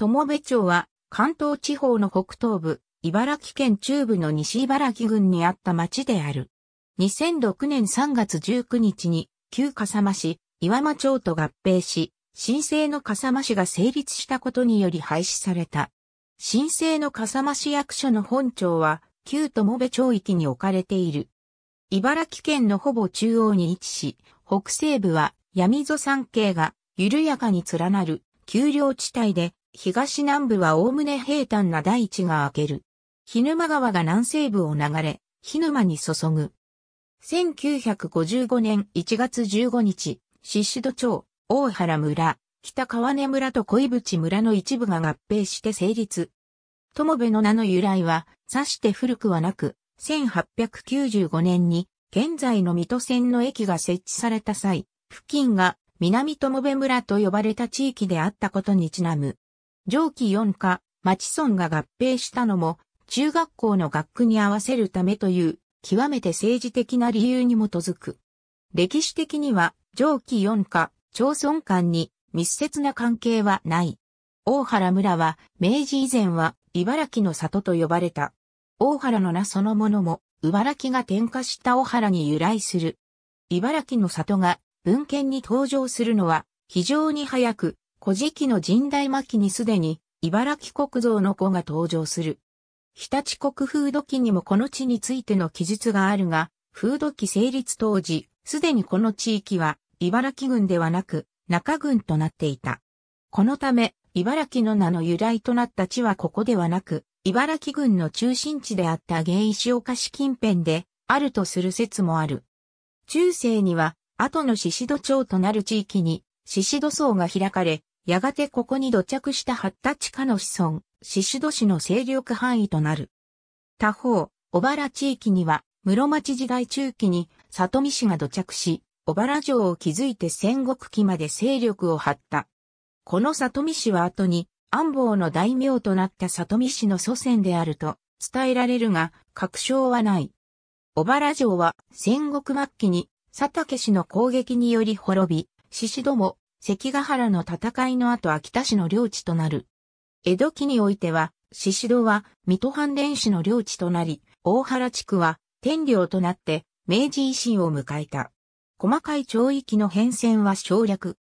友部町は関東地方の北東部、茨城県中部の西茨城郡にあった町である。2006年3月19日に旧笠間市、岩間町と合併し、新生の笠間市が成立したことにより廃止された。新生の笠間市役所の本庁は旧友部町域に置かれている。茨城県のほぼ中央に位置し、北西部は闇ぞ山系が緩やかに連なる丘陵地帯で東南部はおおむね平坦な大地が明ける。日沼川が南西部を流れ、日沼に注ぐ。1955年1月15日、宍戸町、大原村、北川根村と小井淵村の一部が合併して成立。友部の名の由来は、さして古くはなく、1895年に、現在の水戸線の駅が設置された際、付近が南友部村と呼ばれた地域であったことにちなむ。上記4課、町村が合併したのも、中学校の学区に合わせるためという、極めて政治的な理由に基づく。歴史的には、上記4課、町村間に密接な関係はない。大原村は、明治以前は、茨城の里と呼ばれた。大原の名そのものも、茨城が転化した大原に由来する。茨城の里が文献に登場するのは、非常に早く、古事記の神代末期にすでに、茨城国造の子が登場する。日立国風土記にもこの地についての記述があるが、風土記成立当時、すでにこの地域は、茨城郡ではなく、中郡となっていた。このため、茨城の名の由来となった地はここではなく、茨城郡の中心地であった原石岡市近辺で、あるとする説もある。中世には、後の宍戸町となる地域に、宍戸層が開かれ、やがてここに土着した八達家地下の子孫、シシド氏の勢力範囲となる。他方、小原地域には、室町時代中期に里見氏が土着し、小原城を築いて戦国期まで勢力を張った。この里見氏は後に、安房の大名となった里見氏の祖先であると伝えられるが、確証はない。小原城は戦国末期に佐竹氏の攻撃により滅び、獅子ども関ヶ原の戦いの後秋田市の領地となる。江戸期においては、宍戸は水戸藩連市の領地となり、大原地区は天領となって明治維新を迎えた。細かい町域の変遷は省略。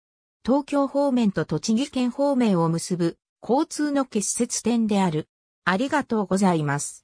東京方面と栃木県方面を結ぶ交通の結節点である。ありがとうございます。